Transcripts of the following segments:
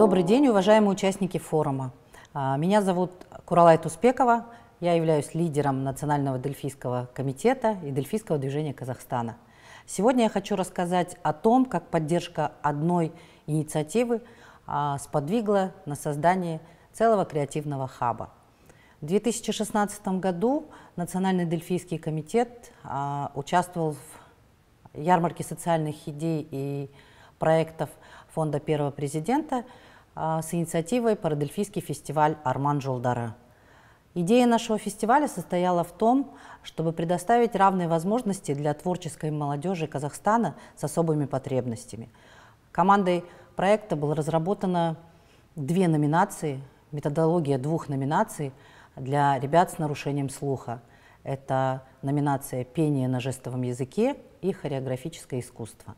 Добрый день, уважаемые участники форума. А, меня зовут Куралай Туспекова, я являюсь лидером Национального Дельфийского комитета и Дельфийского движения Казахстана. Сегодня я хочу рассказать о том, как поддержка одной инициативы а, сподвигла на создание целого креативного хаба. В 2016 году Национальный Дельфийский комитет а, участвовал в ярмарке социальных идей и проектов фонда первого президента – а, с инициативой Парадельфийский фестиваль «Арман Жолдары». Идея нашего фестиваля состояла в том, чтобы предоставить равные возможности для творческой молодежи Казахстана с особыми потребностями. Командой проекта было разработано две номинации, методология двух номинаций для ребят с нарушением слуха. Это номинация «Пение на жестовом языке» и «Хореографическое искусство».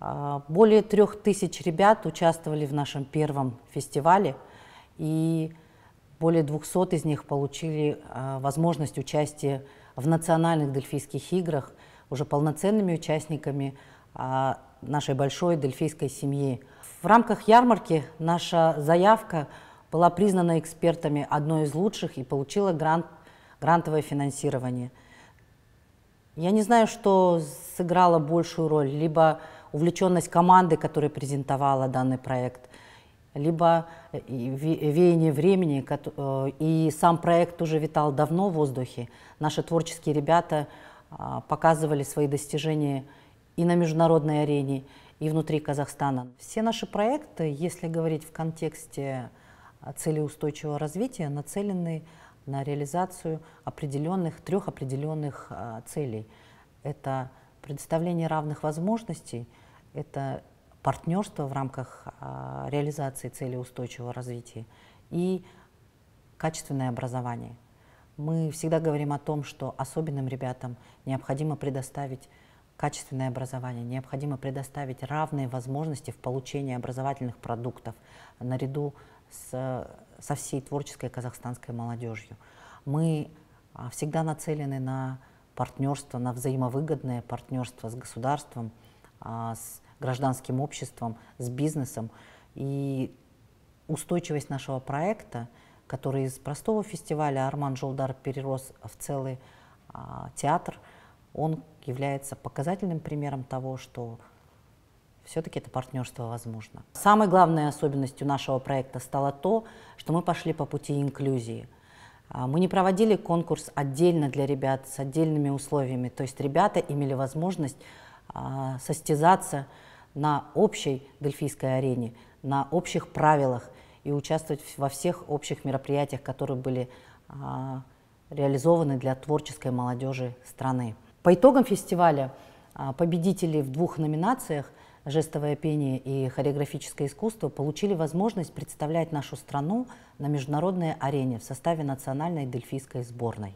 А, более трех тысяч ребят участвовали в нашем первом фестивале, и более 200 из них получили а, возможность участия в национальных дельфийских играх уже полноценными участниками а, нашей большой дельфийской семьи. В рамках ярмарки наша заявка была признана экспертами одной из лучших и получила грант, грантовое финансирование – я не знаю, что сыграло большую роль, либо увлеченность команды, которая презентовала данный проект, либо э, веяние времени, э, и сам проект уже витал давно в воздухе. Наши творческие ребята а, показывали свои достижения и на международной арене, и внутри Казахстана. Все наши проекты, если говорить в контексте целеустойчивого развития, нацелены на реализацию определенных, трех определенных а, целей. Это предоставление равных возможностей, это партнерство в рамках а, реализации цели устойчивого развития и качественное образование. Мы всегда говорим о том, что особенным ребятам необходимо предоставить качественное образование, необходимо предоставить равные возможности в получении образовательных продуктов наряду с со всей творческой казахстанской молодежью. Мы а, всегда нацелены на партнерство, на взаимовыгодное партнерство с государством, а, с гражданским обществом, с бизнесом. И устойчивость нашего проекта, который из простого фестиваля Арман Жолдар перерос в целый а, театр, он является показательным примером того, что все-таки это партнерство возможно. Самой главной особенностью нашего проекта стало то, что мы пошли по пути инклюзии. А, мы не проводили конкурс отдельно для ребят с отдельными условиями, то есть ребята имели возможность а, состязаться на общей дельфийской арене, на общих правилах и участвовать во всех общих мероприятиях, которые были а, реализованы для творческой молодежи страны. По итогам фестиваля победители в двух номинациях жестовое пение и хореографическое искусство получили возможность представлять нашу страну на международной арене в составе национальной дельфийской сборной.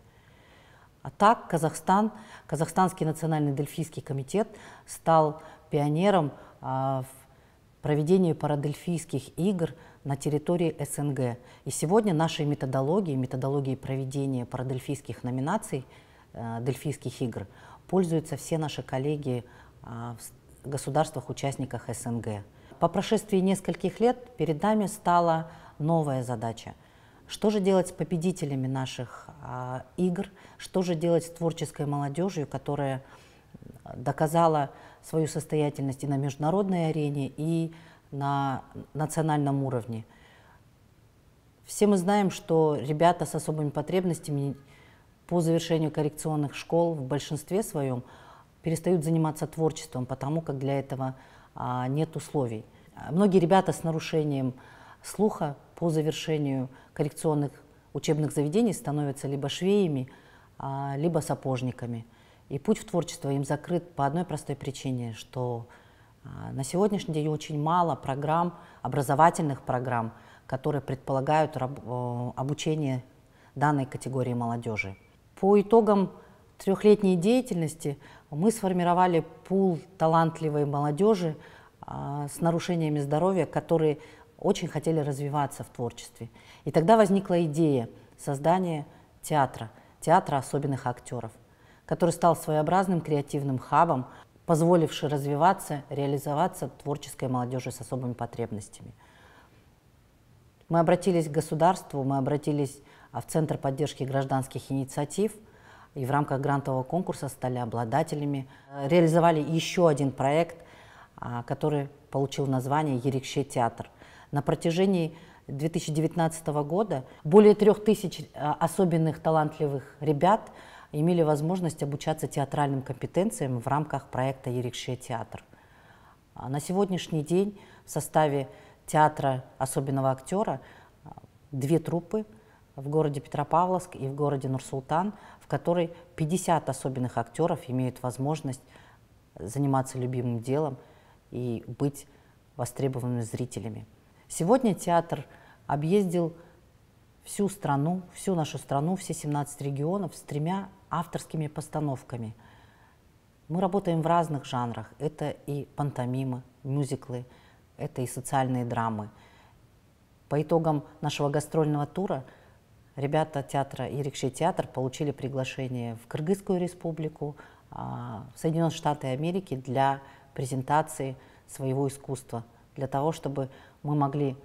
А так Казахстан, Казахстанский национальный дельфийский комитет стал пионером а, в проведении парадельфийских игр на территории СНГ. И сегодня наши методологии, методологии проведения парадельфийских номинаций, э, дельфийских игр, пользуются все наши коллеги а, в государствах-участниках СНГ. По прошествии нескольких лет перед нами стала новая задача. Что же делать с победителями наших а, игр? Что же делать с творческой молодежью, которая доказала свою состоятельность и на международной арене, и на национальном уровне? Все мы знаем, что ребята с особыми потребностями по завершению коррекционных школ в большинстве своем – перестают заниматься творчеством, потому как для этого а, нет условий. Многие ребята с нарушением слуха по завершению коррекционных учебных заведений становятся либо швеями, а, либо сапожниками. И путь в творчество им закрыт по одной простой причине, что а, на сегодняшний день очень мало программ, образовательных программ, которые предполагают раб, обучение данной категории молодежи. По итогам трехлетней деятельности мы сформировали пул талантливой молодежи а, с нарушениями здоровья, которые очень хотели развиваться в творчестве. И тогда возникла идея создания театра, театра особенных актеров, который стал своеобразным креативным хабом, позволивший развиваться, реализоваться творческой молодежи с особыми потребностями. Мы обратились к государству, мы обратились а, в Центр поддержки гражданских инициатив – и в рамках грантового конкурса стали обладателями. Э, реализовали еще один проект, а, который получил название «Ерекше театр». На протяжении 2019 года более трех тысяч э, особенных талантливых ребят имели возможность обучаться театральным компетенциям в рамках проекта «Ерекше театр». А, на сегодняшний день в составе театра особенного актера э, две труппы в городе Петропавловск и в городе Нур-Султан, в которой 50 особенных актеров имеют возможность заниматься любимым делом и быть востребованными зрителями. Сегодня театр объездил всю страну, всю нашу страну, все 17 регионов с тремя авторскими постановками. Мы работаем в разных жанрах. Это и пантомимы, мюзиклы, это и социальные драмы. По итогам нашего гастрольного тура – Ребята театра «Ерекший театр» получили приглашение в Кыргызскую республику, а, в Соединенные Штаты Америки для презентации своего искусства, для того, чтобы мы могли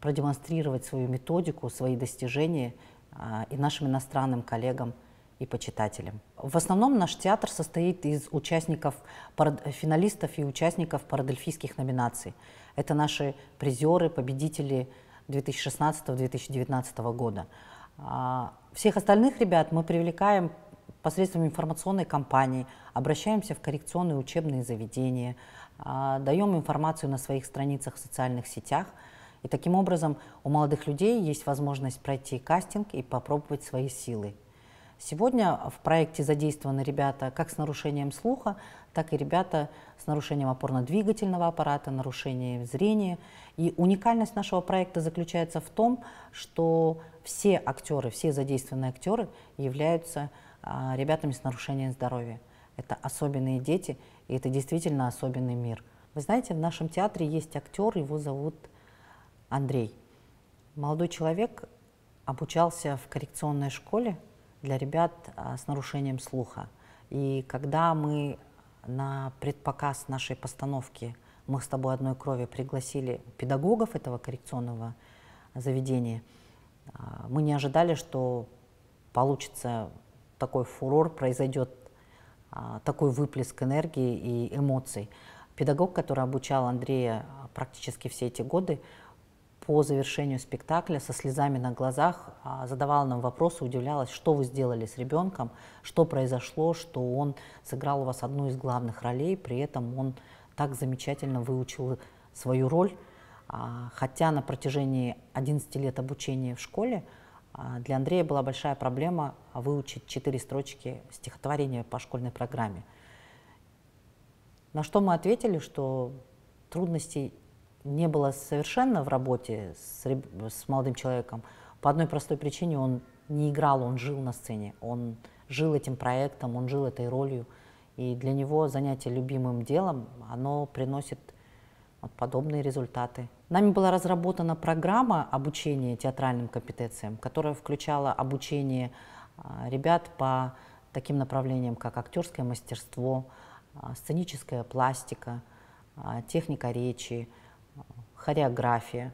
продемонстрировать свою методику, свои достижения а, и нашим иностранным коллегам и почитателям. В основном наш театр состоит из участников, финалистов и участников парадельфийских номинаций. Это наши призеры, победители 2016-2019 года. А, всех остальных ребят мы привлекаем посредством информационной кампании, обращаемся в коррекционные учебные заведения, а, даем информацию на своих страницах в социальных сетях. И таким образом у молодых людей есть возможность пройти кастинг и попробовать свои силы Сегодня в проекте задействованы ребята как с нарушением слуха, так и ребята с нарушением опорно-двигательного аппарата, нарушением зрения. И уникальность нашего проекта заключается в том, что все актеры, все задействованные актеры являются а, ребятами с нарушением здоровья. Это особенные дети, и это действительно особенный мир. Вы знаете, в нашем театре есть актер, его зовут Андрей. Молодой человек обучался в коррекционной школе для ребят а, с нарушением слуха. И когда мы на предпоказ нашей постановки «Мы с тобой одной крови» пригласили педагогов этого коррекционного заведения, а, мы не ожидали, что получится такой фурор, произойдет а, такой выплеск энергии и эмоций. Педагог, который обучал Андрея практически все эти годы, по завершению спектакля со слезами на глазах а, задавала нам вопросы, удивлялась, что вы сделали с ребенком, что произошло, что он сыграл у вас одну из главных ролей, при этом он так замечательно выучил свою роль. А, хотя на протяжении 11 лет обучения в школе а, для Андрея была большая проблема выучить четыре строчки стихотворения по школьной программе. На что мы ответили, что трудностей не было совершенно в работе с, с молодым человеком по одной простой причине он не играл, он жил на сцене, он жил этим проектом, он жил этой ролью. И для него занятие любимым делом, оно приносит вот подобные результаты. Нами была разработана программа обучения театральным компетенциям, которая включала обучение а, ребят по таким направлениям, как актерское мастерство, а, сценическая пластика, а, техника речи, хореография,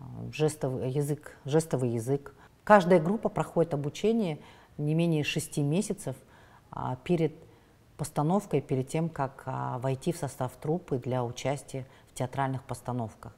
э, жестовый язык, жестовый язык. Каждая группа проходит обучение не менее шести месяцев а, перед постановкой, перед тем, как а, войти в состав труппы для участия в театральных постановках.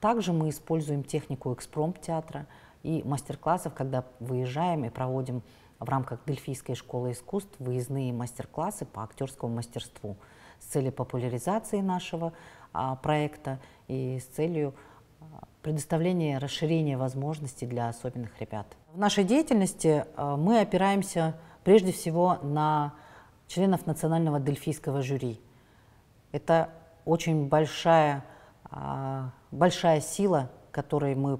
Также мы используем технику экспромт-театра и мастер-классов, когда выезжаем и проводим в рамках Дельфийской школы искусств выездные мастер-классы по актерскому мастерству с целью популяризации нашего а, проекта и с целью а, предоставления расширения возможностей для особенных ребят. В нашей деятельности а, мы опираемся прежде всего на членов Национального дельфийского жюри. Это очень большая, большая сила, которой мы,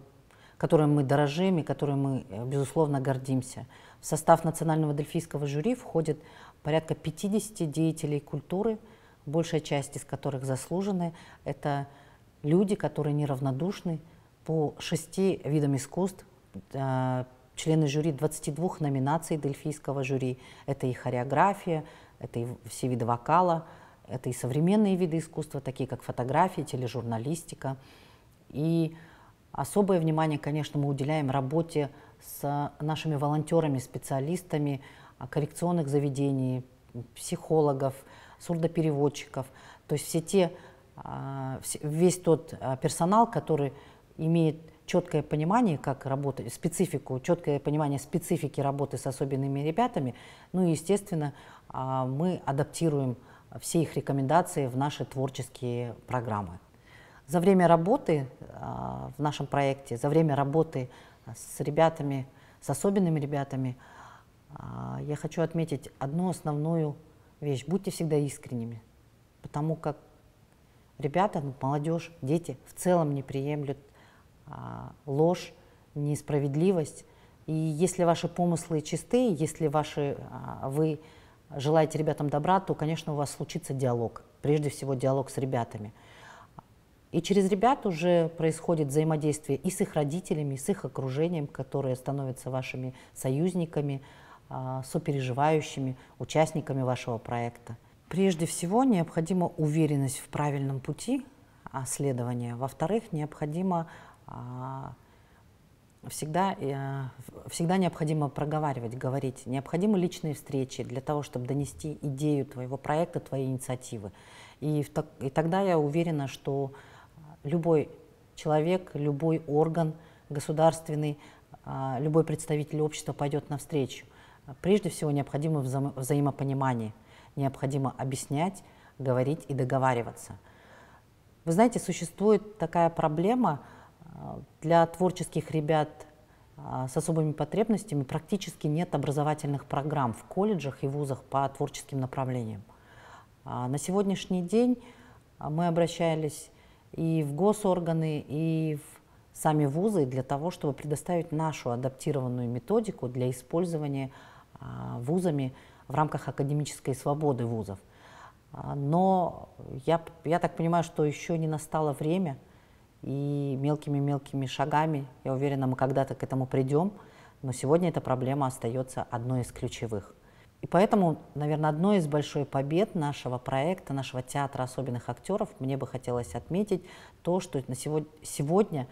которой мы дорожим и которой мы, э, безусловно, гордимся. В состав Национального дельфийского жюри входит порядка 50 деятелей культуры – большая часть из которых заслужены, это люди, которые неравнодушны по шести видам искусств, э, члены жюри 22 номинаций Дельфийского жюри. Это и хореография, это и все виды вокала, это и современные виды искусства, такие как фотография тележурналистика. И особое внимание, конечно, мы уделяем работе с нашими волонтерами, специалистами а, коррекционных заведений, психологов, сурдопереводчиков, то есть все те, а, весь тот а, персонал, который имеет четкое понимание, как работать, специфику, четкое понимание специфики работы с особенными ребятами. Ну и, естественно, а, мы адаптируем все их рекомендации в наши творческие программы. За время работы в нашем проекте, за время работы с ребятами, с особенными ребятами, я хочу отметить одну основную вещь. Будьте всегда искренними, потому как ребята, ну, молодежь, дети в целом не приемлют а, ложь, несправедливость. И если ваши помыслы чистые, если ваши, а, вы желаете ребятам добра, то, конечно, у вас случится диалог. Прежде всего, диалог с ребятами. И через ребят уже происходит взаимодействие и с их родителями, и с их окружением, которые становятся вашими союзниками, а, сопереживающими участниками вашего проекта. Прежде всего, необходима уверенность в правильном пути а, следования. Во-вторых, необходимо а, всегда, э, всегда необходимо проговаривать, говорить. Необходимы личные встречи для того, чтобы донести идею твоего проекта, твоей инициативы. И, и тогда я уверена, что любой человек, любой орган государственный, любой представитель общества пойдет навстречу. Прежде всего, необходимо вза взаимопонимание, необходимо объяснять, говорить и договариваться. Вы знаете, существует такая проблема э, для творческих ребят э, с особыми потребностями практически нет образовательных программ в колледжах и вузах по творческим направлениям. А на сегодняшний день э, мы обращались и в госорганы, и в сами вузы для того, чтобы предоставить нашу адаптированную методику для использования а, вузами в рамках академической свободы вузов. А, но я, я так понимаю, что еще не настало время, и мелкими-мелкими шагами, я уверена, мы когда-то к этому придем, но сегодня эта проблема остается одной из ключевых. И поэтому, наверное, одной из большой побед нашего проекта, нашего театра особенных актеров, мне бы хотелось отметить то, что на сегодня, а, сегодня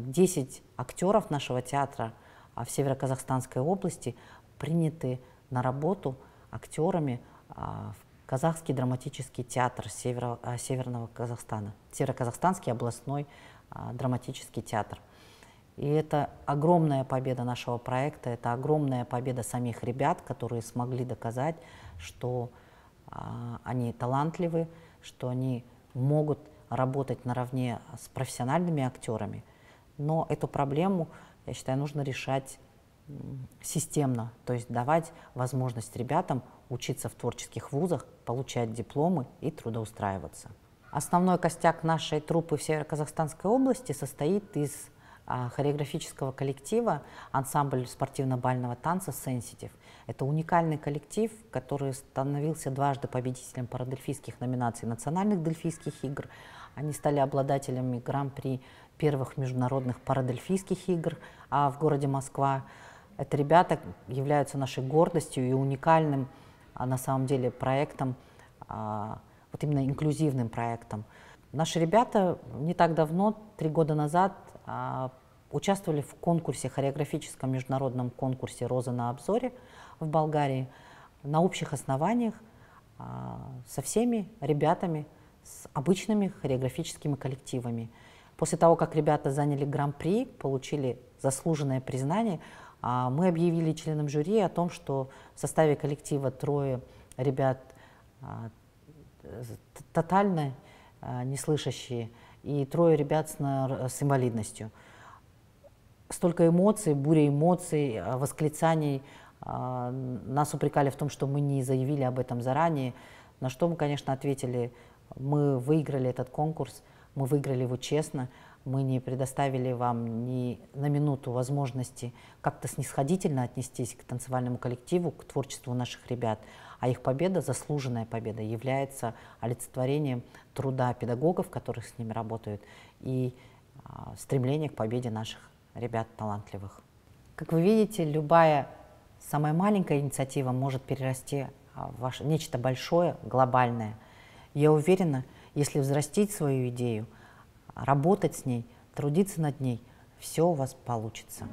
10 актеров нашего театра в Северо-Казахстанской области приняты на работу актерами а, в Казахский драматический театр Северо, а, Северного Казахстана, Североказахстанский областной а, драматический театр. И это огромная победа нашего проекта, это огромная победа самих ребят, которые смогли доказать, что они талантливы, что они могут работать наравне с профессиональными актерами. Но эту проблему, я считаю, нужно решать системно, то есть давать возможность ребятам учиться в творческих вузах, получать дипломы и трудоустраиваться. Основной костяк нашей труппы в Северо-Казахстанской области состоит из а, хореографического коллектива ансамбль спортивно-бального танца «Сенситив». Это уникальный коллектив, который становился дважды победителем парадельфийских номинаций национальных дельфийских игр. Они стали обладателями гран-при первых международных парадельфийских игр а в городе Москва. Это ребята являются нашей гордостью и уникальным а, на самом деле проектом, а, вот именно инклюзивным проектом. Наши ребята не так давно, три года назад, а, участвовали в конкурсе, хореографическом международном конкурсе «Роза на обзоре» в Болгарии на общих основаниях со всеми ребятами, с обычными хореографическими коллективами. После того, как ребята заняли гран-при, получили заслуженное признание, а мы объявили членам жюри о том, что в составе коллектива трое ребят а, тотально а, неслышащие и трое ребят с, с инвалидностью. Столько эмоций, буря эмоций, восклицаний. Нас упрекали в том, что мы не заявили об этом заранее, на что мы, конечно, ответили, мы выиграли этот конкурс, мы выиграли его честно, мы не предоставили вам ни на минуту возможности как-то снисходительно отнестись к танцевальному коллективу, к творчеству наших ребят. А их победа, заслуженная победа, является олицетворением труда педагогов, которые с ними работают, и а, стремления к победе наших ребят талантливых. Как вы видите, любая самая маленькая инициатива может перерасти а, в нечто большое, глобальное. Я уверена, если взрастить свою идею – работать с ней, трудиться над ней, все у вас получится.